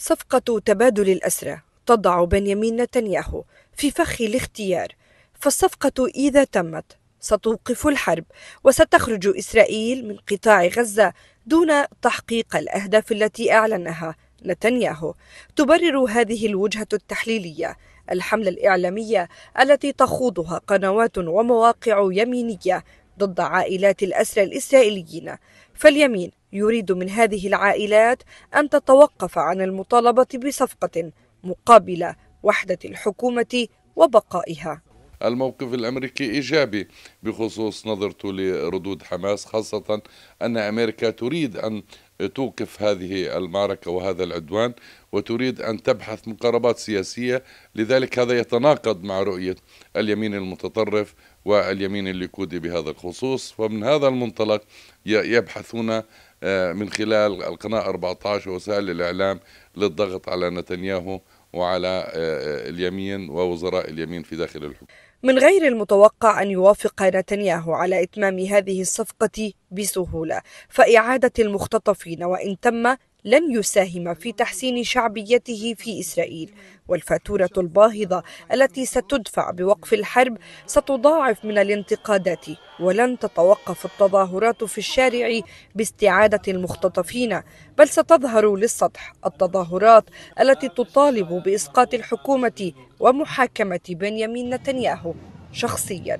صفقة تبادل الأسرى تضع بنيامين نتنياهو في فخ الاختيار فالصفقة إذا تمت ستوقف الحرب وستخرج إسرائيل من قطاع غزة دون تحقيق الأهداف التي أعلنها نتنياهو تبرر هذه الوجهة التحليلية الحملة الإعلامية التي تخوضها قنوات ومواقع يمينية ضد عائلات الأسرى الإسرائيليين فاليمين يريد من هذه العائلات أن تتوقف عن المطالبة بصفقة مقابل وحدة الحكومة وبقائها الموقف الامريكي ايجابي بخصوص نظرته لردود حماس خاصه ان امريكا تريد ان توقف هذه المعركة وهذا العدوان وتريد أن تبحث مقاربات سياسية لذلك هذا يتناقض مع رؤية اليمين المتطرف واليمين الليكودي بهذا الخصوص ومن هذا المنطلق يبحثون آه، من خلال القناة 14 ووسائل الإعلام للضغط على نتنياهو وعلى آه، آه، اليمين ووزراء اليمين في داخل الحكومة من غير المتوقع أن يوافق نتنياهو على إتمام هذه الصفقة بسهولة فإعادة المختطفين وإن تم لن يساهم في تحسين شعبيته في إسرائيل والفاتورة الباهظة التي ستدفع بوقف الحرب ستضاعف من الانتقادات ولن تتوقف التظاهرات في الشارع باستعادة المختطفين بل ستظهر للسطح التظاهرات التي تطالب بإسقاط الحكومة ومحاكمة بنيامين نتنياهو شخصيا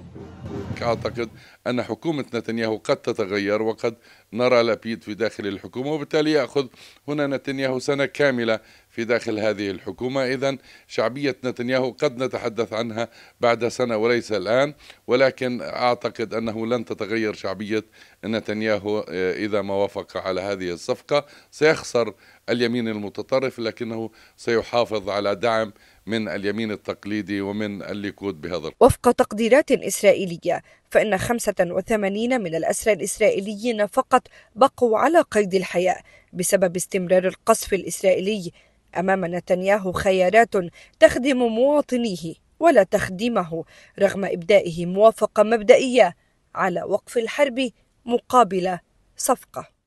أعتقد أن حكومة نتنياهو قد تتغير وقد نرى لابيد في داخل الحكومة وبالتالي يأخذ هنا نتنياهو سنة كاملة في داخل هذه الحكومة إذا شعبية نتنياهو قد نتحدث عنها بعد سنة وليس الآن ولكن أعتقد أنه لن تتغير شعبية نتنياهو آه، إذا ما وافق على هذه الصفقة سيخسر اليمين المتطرف لكنه سيحافظ على دعم من اليمين التقليدي ومن الليكود بهذا وفق تقديرات إسرائيلية فإن 85 من الأسرى الإسرائيليين فقط بقوا على قيد الحياة بسبب استمرار القصف الإسرائيلي أمام نتنياهو خيارات تخدم مواطنيه ولا تخدمه رغم إبدائه موافقة مبدئية على وقف الحرب مقابل صفقة